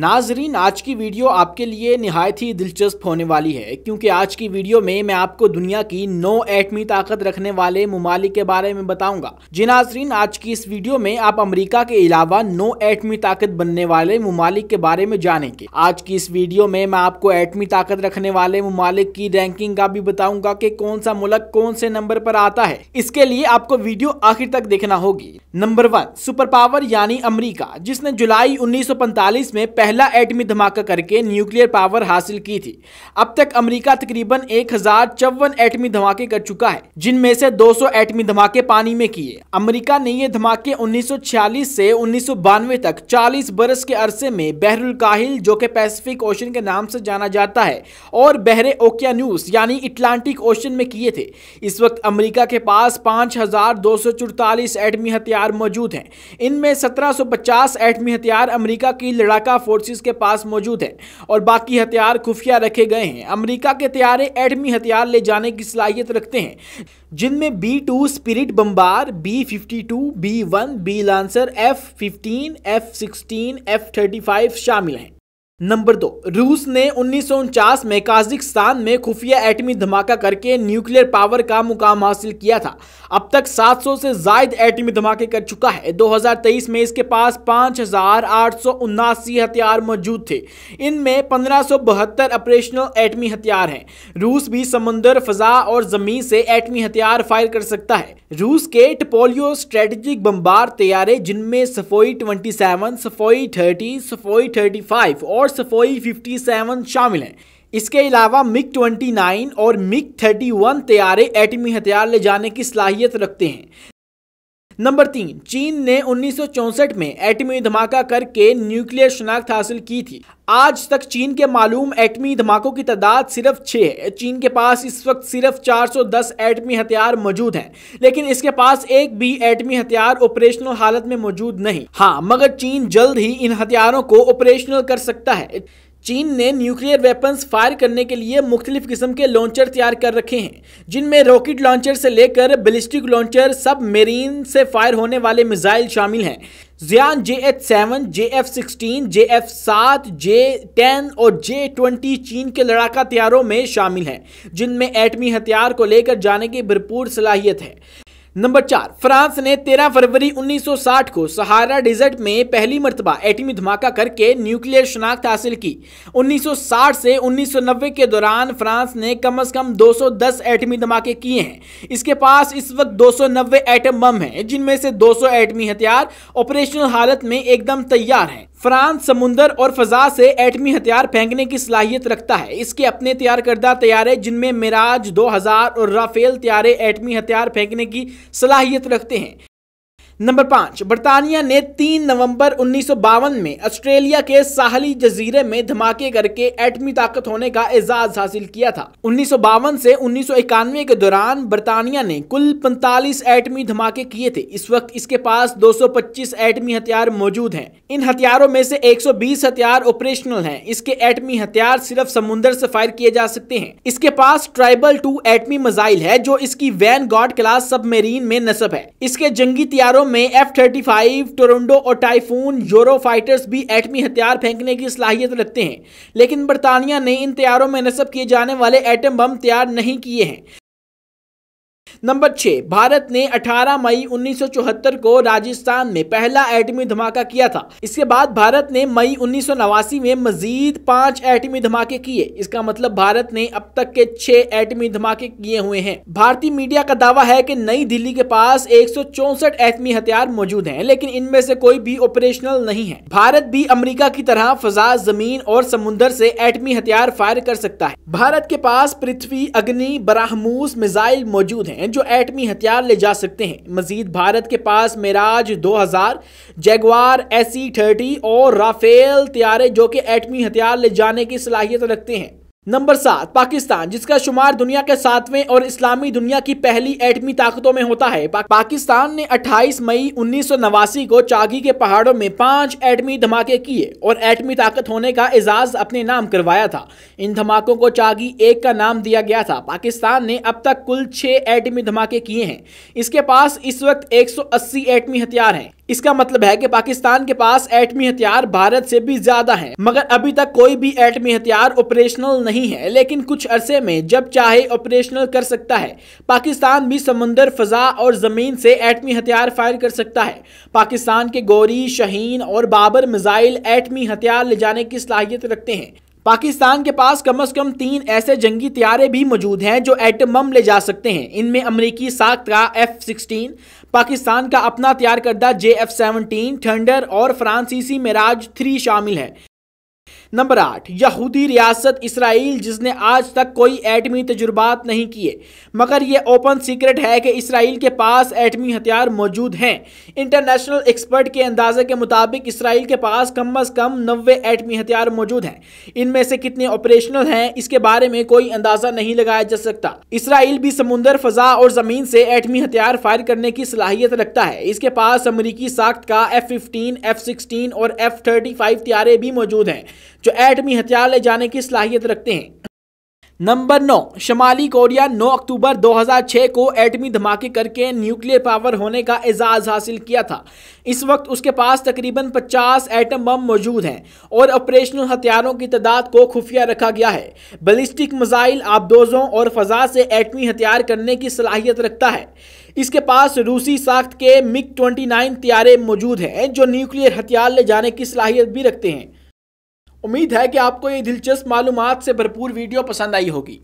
नाजरीन आज की वीडियो आपके लिए नहायत ही दिलचस्प होने वाली है क्योंकि आज की वीडियो में मैं आपको दुनिया की नौ एटमी ताकत रखने वाले ममालिक के बारे में बताऊंगा जी नाजरीन आज की इस वीडियो में आप अमेरिका के अलावा नौ एटमी ताकत बनने वाले ममालिक के बारे में जानेंगे आज की इस वीडियो में मैं आपको एटमी ताकत रखने वाले ममालिक की रैंकिंग का भी बताऊंगा की कौन सा मुलक कौन से नंबर पर आता है इसके लिए आपको वीडियो आखिर तक देखना होगी नंबर वन सुपर पावर यानी अमरीका जिसने जुलाई उन्नीस में पहला एटमी धमाका करके न्यूक्लियर पावर हासिल की थी अब तक अमेरिका तकरीबन एक हजार चौवन एटमी धमाके कर चुका है जिनमें से 200 एटमी धमाके पानी में किए अमेरिका ने ये धमाके 1946 से उन्नीस तक 40 बरस के अरसे में बहरुल काहिल जो के पैसिफिक ओशन के नाम से जाना जाता है और बहरे ओकिया यानी अटलांटिक ओशन में किए थे इस वक्त अमरीका के पास पांच एटमी हथियार मौजूद है इनमें 1750 एटमी हथियार अमरीका की लड़ाका फोर्सेस के पास मौजूद है और बाकी हथियार खुफिया रखे गए हैं अमेरिका के तैयारे एटमी हथियार ले जाने की सलाहियत रखते हैं जिनमें B two spirit bomber B fifty two B one B lancer F fifteen F sixteen F thirty five शामिल हैं नंबर दो रूस ने उन्नीस में काजिकस्तान में खुफिया एटमी धमाका करके न्यूक्लियर पावर का मुकाम हासिल किया था अब तक 700 से जायद एटमी धमाके कर चुका है 2023 में इसके पास पाँच हथियार मौजूद थे इनमें पंद्रह ऑपरेशनल एटमी हथियार हैं रूस भी समंदर फजा और जमीन से एटमी हथियार फायर कर सकता है रूस के टपोलियो स्ट्रेटेजिक बम्बार तैयारे जिनमें Sukhoi twenty seven Sukhoi thirty Sukhoi thirty और सफोई 57 शामिल हैं इसके अलावा मिग 29 और मिग 31 तैयारे एटमी हथियार ले जाने की सलाहियत रखते हैं नंबर तीन चीन ने 1964 में एटमी धमाका करके न्यूक्लियर शनाख्त हासिल की थी आज तक चीन के मालूम एटमी धमाकों की तादाद सिर्फ छः है चीन के पास इस वक्त सिर्फ 410 एटमी हथियार मौजूद हैं लेकिन इसके पास एक भी एटमी हथियार ऑपरेशनल हालत में मौजूद नहीं हाँ मगर चीन जल्द ही इन हथियारों को ऑपरेशनल कर सकता है चीन ने न्यूक्लियर वेपन्स फायर करने के लिए मुख्तलिफ किस्म के लॉन्चर तैयार कर रखे हैं जिनमें रॉकेट लॉन्चर से लेकर बैलिस्टिक लॉन्चर सब मेरीन से फायर होने वाले मिसाइल शामिल हैं Xian J H seven J F sixteen J F सात जे टेन और जे ट्वेंटी चीन के लड़ाका तैयारों में शामिल हैं जिनमें एटमी हथियार को लेकर जाने की भरपूर सलाहियत है नंबर चार फ्रांस ने 13 फरवरी 1960 को सहारा डिजर्ट में पहली मरतबा एटमी धमाका करके न्यूक्लियर शनाख्त हासिल की 1960 से 1990 के दौरान फ्रांस ने कम अज कम 210 एटमी धमाके किए हैं इसके पास इस वक्त 290 एटम बम हैं जिनमें से 200 एटमी हथियार ऑपरेशनल हालत में एकदम तैयार हैं फ्रांस समुंदर और फजा से एटमी हथियार फेंकने की सलाहियत रखता है इसके अपने तैयार करदा तैयारे जिनमें मिराज 2000 और राफेल तैयारे एटमी हथियार फेंकने की सलाहियत रखते हैं नंबर पाँच बरतानिया ने 3 नवंबर उन्नीस में ऑस्ट्रेलिया के साहली जजीरे में धमाके करके एटमी ताकत होने का एजाज हासिल किया था उन्नीस से उन्नीस के दौरान बरतानिया ने कुल 45 एटमी धमाके किए थे इस वक्त इसके पास 225 एटमी हथियार मौजूद हैं इन हथियारों में से 120 हथियार ऑपरेशनल हैं इसके एटमी हथियार सिर्फ समुन्द्र से फायर किए जा सकते हैं इसके पास ट्राइबल टू एटमी मिसाइल है जो इसकी वैन गॉड क्लास सबमेरीन में नस्ब है इसके जंगी तैयारों में एफ थर्टी फाइव टोरोंडो और टाइफून यूरो फाइटर्स भी एटमी हथियार फेंकने की सलाहियत रखते हैं लेकिन बरतानिया ने इन तैयारों में नस्ब किए जाने वाले एटम बम तैयार नहीं किए हैं नंबर छः भारत ने 18 मई 1974 को राजस्थान में पहला एटमी धमाका किया था इसके बाद भारत ने मई उन्नीस में मजीद पांच एटमी धमाके किए इसका मतलब भारत ने अब तक के छह एटमी धमाके किए हुए हैं भारतीय मीडिया का दावा है कि नई दिल्ली के पास एक एटमी हथियार मौजूद हैं लेकिन इनमें से कोई भी ऑपरेशनल नहीं है भारत भी अमरीका की तरह फजा जमीन और समुन्दर से एटमी हथियार फायर कर सकता है भारत के पास पृथ्वी अग्नि बराहमूस मिजाइल मौजूद है हैं जो एटमी हथियार ले जा सकते हैं मजीद भारत के पास मिराज 2000, जैगवार एस थर्टी और राफेल तैयारे जो कि एटमी हथियार ले जाने की सलाहियत रखते हैं नंबर सात पाकिस्तान जिसका शुमार दुनिया के सातवें और इस्लामी दुनिया की पहली एटमी ताकतों में होता है पा, पाकिस्तान ने 28 मई उन्नीस को चागी के पहाड़ों में पांच एटमी धमाके किए और एटमी ताकत होने का एजाज अपने नाम करवाया था इन धमाकों को चागी एक का नाम दिया गया था पाकिस्तान ने अब तक कुल छः एटमी धमाके किए हैं इसके पास इस वक्त एक एटमी हथियार हैं इसका मतलब है कि पाकिस्तान के पास एटमी हथियार भारत से भी ज्यादा हैं मगर अभी तक कोई भी एटमी हथियार ऑपरेशनल नहीं है लेकिन कुछ अरसे में जब चाहे ऑपरेशनल कर सकता है पाकिस्तान भी समंदर फजा और ज़मीन से एटमी हथियार फायर कर सकता है पाकिस्तान के गौरी शहीन और बाबर मिज़ाइल एटमी हथियार ले जाने की सलाहियत रखते हैं पाकिस्तान के पास कम अज कम तीन ऐसे जंगी तैयारे भी मौजूद हैं जो एटम बम ले जा सकते हैं इनमें अमरीकी साख्त का एफ सिक्सटीन पाकिस्तान का अपना तैयार करदा जे एफ सेवनटीन थंडर और फ्रांसीसी मिराज थ्री शामिल है नंबर आठ यहूदी रियासत इसराइल जिसने आज तक कोई एटमी तजुर्बात नहीं किए मगर यह ओपन सीक्रेट है कि इसराइल के पास एटमी हथियार मौजूद हैं इंटरनेशनल एक्सपर्ट के अंदाजे के मुताबिक इसराइल के पास कम अज़ कम नबे एटमी हथियार मौजूद हैं इनमें से कितने ऑपरेशनल हैं इसके बारे में कोई अंदाज़ा नहीं लगाया जा सकता इसराइल भी समुंदर फजा और ज़मीन से एटमी हथियार फायर करने की सलाहियत रखता है इसके पास अमरीकी साख्त का एफ फिफ्टीन एफ सिक्सटीन और एफ थर्टी फाइव त्यारे भी मौजूद हैं जो एटमी हथियार ले जाने की सलाहियत रखते हैं नंबर नौ शमाली कोरिया 9 अक्टूबर 2006 को एटमी धमाके करके न्यूक्लियर पावर होने का एजाज़ हासिल किया था इस वक्त उसके पास तकरीबन 50 एटम बम मौजूद हैं और ऑपरेशनल हथियारों की तादाद को खुफिया रखा गया है बलिस्टिक मिज़ाइल आबदोज़ों और फ़जा से एटमी हथियार करने की सलाहियत रखता है इसके पास रूसी साख्त के मिग ट्वेंटी नाइन मौजूद हैं जो न्यूक्लियर हथियार ले जाने की सलाहियत भी रखते हैं उम्मीद है कि आपको ये दिलचस्प मालूम से भरपूर वीडियो पसंद आई होगी